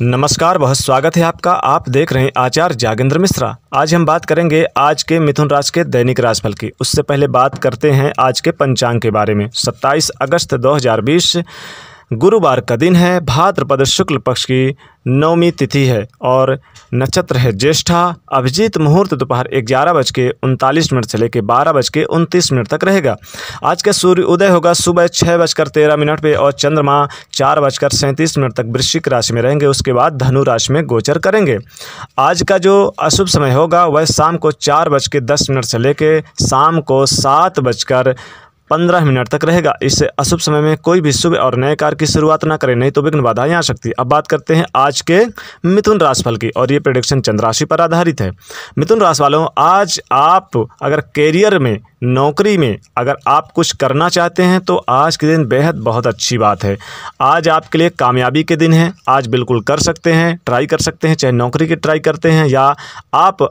नमस्कार बहुत स्वागत है आपका आप देख रहे हैं आचार्य जागेंद्र मिश्रा आज हम बात करेंगे आज के मिथुन राशि के दैनिक राशिफल की उससे पहले बात करते हैं आज के पंचांग के बारे में 27 अगस्त 2020 गुरुवार का दिन है भाद्रपद शुक्ल पक्ष की नवमी तिथि है और नक्षत्र है ज्येष्ठा अभिजीत मुहूर्त दोपहर ग्यारह बज के उनतालीस मिनट से लेकर बारह बज के उनतीस मिनट तक रहेगा आज का सूर्य उदय होगा सुबह छः बजकर तेरह मिनट पे और चंद्रमा चार बजकर सैंतीस मिनट तक वृश्चिक राशि में रहेंगे उसके बाद धनु राशि में गोचर करेंगे आज का जो अशुभ समय होगा वह शाम को चार बज के दस मिनट से लेकर शाम को सात बजकर पंद्रह मिनट तक रहेगा इससे अशुभ समय में कोई भी शुभ और नए कार्य की शुरुआत ना करें नहीं तो विघ्न बाधाएं आ सकती अब बात करते हैं आज के मिथुन राशिफल की और ये प्रोडिक्शन चंद्राशि पर आधारित है मिथुन राशि वालों आज आप अगर कैरियर में नौकरी में अगर आप कुछ करना चाहते हैं तो आज के दिन बेहद बहुत अच्छी बात है आज आपके लिए कामयाबी के दिन है आज बिल्कुल कर सकते हैं ट्राई कर सकते हैं चाहे नौकरी की ट्राई करते हैं या आप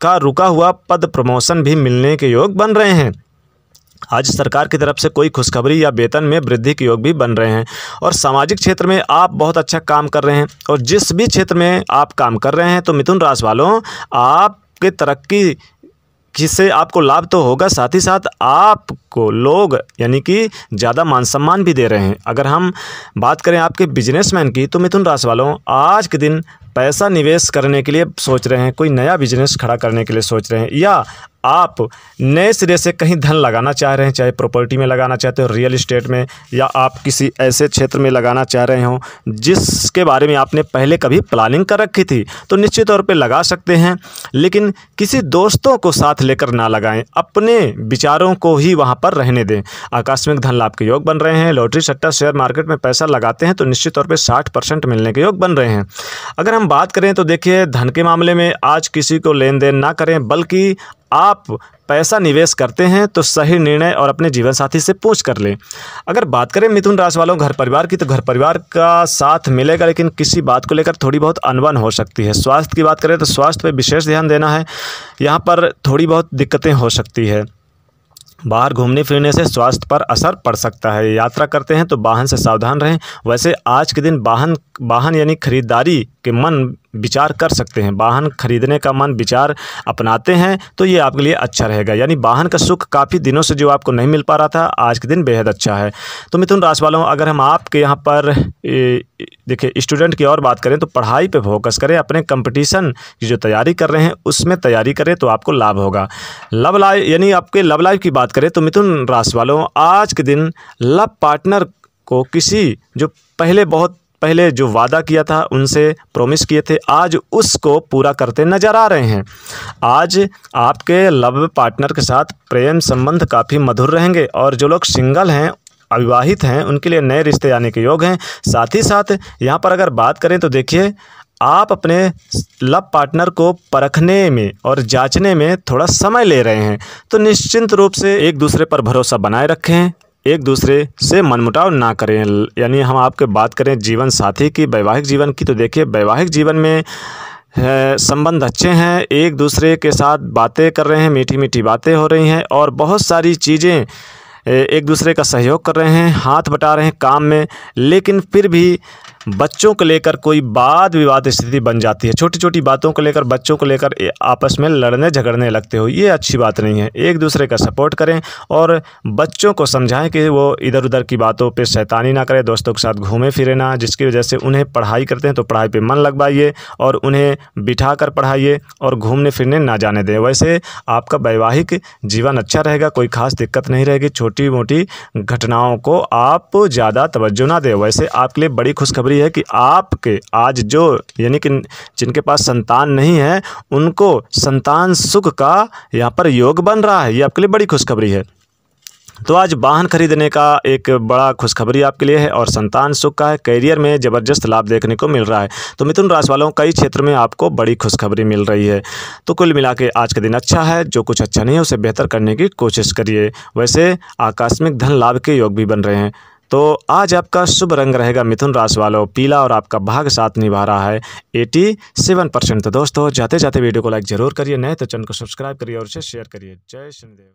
का रुका हुआ पद प्रमोशन भी मिलने के योग बन रहे हैं आज सरकार की तरफ से कोई खुशखबरी या वेतन में वृद्धि के योग भी बन रहे हैं और सामाजिक क्षेत्र में आप बहुत अच्छा काम कर रहे हैं और जिस भी क्षेत्र में आप काम कर रहे हैं तो मिथुन राशि वालों आपके तरक्की जिससे आपको लाभ तो होगा साथ ही साथ आपको लोग यानी कि ज़्यादा मान सम्मान भी दे रहे हैं अगर हम बात करें आपके बिजनेसमैन की तो मिथुन राशि वालों आज के दिन पैसा निवेश करने के लिए सोच रहे हैं कोई नया बिजनेस खड़ा करने के लिए सोच रहे हैं या आप नए सिरे से कहीं धन लगाना चाह रहे हैं चाहे प्रॉपर्टी में लगाना चाहते हो रियल इस्टेट में या आप किसी ऐसे क्षेत्र में लगाना चाह रहे हो जिसके बारे में आपने पहले कभी प्लानिंग कर रखी थी तो निश्चित तौर पे लगा सकते हैं लेकिन किसी दोस्तों को साथ लेकर ना लगाएं अपने विचारों को ही वहाँ पर रहने दें आकस्मिक धन लाभ के योग बन रहे हैं लॉटरी सट्टा शेयर मार्केट में पैसा लगाते हैं तो निश्चित तौर पर साठ मिलने के योग बन रहे हैं अगर हम हम बात करें तो देखिए धन के मामले में आज किसी को लेन देन ना करें बल्कि आप पैसा निवेश करते हैं तो सही निर्णय और अपने जीवन साथी से पूछ कर लें अगर बात करें मिथुन राशि वालों घर परिवार की तो घर परिवार का साथ मिलेगा लेकिन किसी बात को लेकर थोड़ी बहुत अनबन हो सकती है स्वास्थ्य की बात करें तो स्वास्थ्य पर विशेष ध्यान देना है यहाँ पर थोड़ी बहुत दिक्कतें हो सकती है बाहर घूमने फिरने से स्वास्थ्य पर असर पड़ सकता है यात्रा करते हैं तो वाहन से सावधान रहें वैसे आज के दिन वाहन वाहन यानी खरीदारी के मन विचार कर सकते हैं वाहन खरीदने का मन विचार अपनाते हैं तो ये आपके लिए अच्छा रहेगा यानी वाहन का सुख काफ़ी दिनों से जो आपको नहीं मिल पा रहा था आज के दिन बेहद अच्छा है तो मिथुन राशि वालों अगर हम आपके यहाँ पर देखिए स्टूडेंट की और बात करें तो पढ़ाई पे फोकस करें अपने कंपटीशन की जो तैयारी कर रहे हैं उसमें तैयारी करें तो आपको लाभ होगा लव लाइफ यानी आपके लव लाइफ की बात करें तो मिथुन राशि वालों आज के दिन लव पार्टनर को किसी जो पहले बहुत पहले जो वादा किया था उनसे प्रोमिस किए थे आज उसको पूरा करते नज़र आ रहे हैं आज आपके लव पार्टनर के साथ प्रेम संबंध काफ़ी मधुर रहेंगे और जो लोग सिंगल हैं अविवाहित हैं उनके लिए नए रिश्ते आने के योग हैं साथ ही साथ यहाँ पर अगर बात करें तो देखिए आप अपने लव पार्टनर को परखने में और जांचने में थोड़ा समय ले रहे हैं तो निश्चिंत रूप से एक दूसरे पर भरोसा बनाए रखें एक दूसरे से मनमुटाव ना करें यानी हम आपके बात करें जीवन साथी की वैवाहिक जीवन की तो देखिए वैवाहिक जीवन में संबंध अच्छे हैं एक दूसरे के साथ बातें कर रहे हैं मीठी मीठी बातें हो रही हैं और बहुत सारी चीज़ें एक दूसरे का सहयोग कर रहे हैं हाथ बटा रहे हैं काम में लेकिन फिर भी बच्चों को लेकर कोई वाद विवाद स्थिति बन जाती है छोटी छोटी बातों को लेकर बच्चों को लेकर आपस में लड़ने झगड़ने लगते हो ये अच्छी बात नहीं है एक दूसरे का सपोर्ट करें और बच्चों को समझाएं कि वो इधर उधर की बातों पे शैतानी ना करें दोस्तों के साथ घूमें फिरे ना जिसकी वजह से उन्हें पढ़ाई करते हैं तो पढ़ाई पर मन लगवाइए और उन्हें बिठा कर पढ़ाइए और घूमने फिरने ना जाने दें वैसे आपका वैवाहिक जीवन अच्छा रहेगा कोई खास दिक्कत नहीं रहेगी छोटी छोटी मोटी घटनाओं को आप ज़्यादा तवज्जो ना दें वैसे आपके लिए बड़ी खुशखबरी है कि आपके आज जो यानी कि जिनके पास संतान नहीं है उनको संतान सुख का यहाँ पर योग बन रहा है ये आपके लिए बड़ी खुशखबरी है तो आज वाहन खरीदने का एक बड़ा खुशखबरी आपके लिए है और संतान सुख का है करियर में ज़बरदस्त लाभ देखने को मिल रहा है तो मिथुन राशि वालों कई क्षेत्र में आपको बड़ी खुशखबरी मिल रही है तो कुल मिला के आज का दिन अच्छा है जो कुछ अच्छा नहीं है उसे बेहतर करने की कोशिश करिए वैसे आकस्मिक धन लाभ के योग भी बन रहे हैं तो आज आपका शुभ रंग रहेगा मिथुन राशि वालों पीला और आपका भाग साथ निभा रहा है एटी सेवन परसेंट तो दोस्तों जाते जाते वीडियो को लाइक जरूर करिए नए तो चैनल को सब्सक्राइब करिए और उसे शेयर करिए जय शनिदेव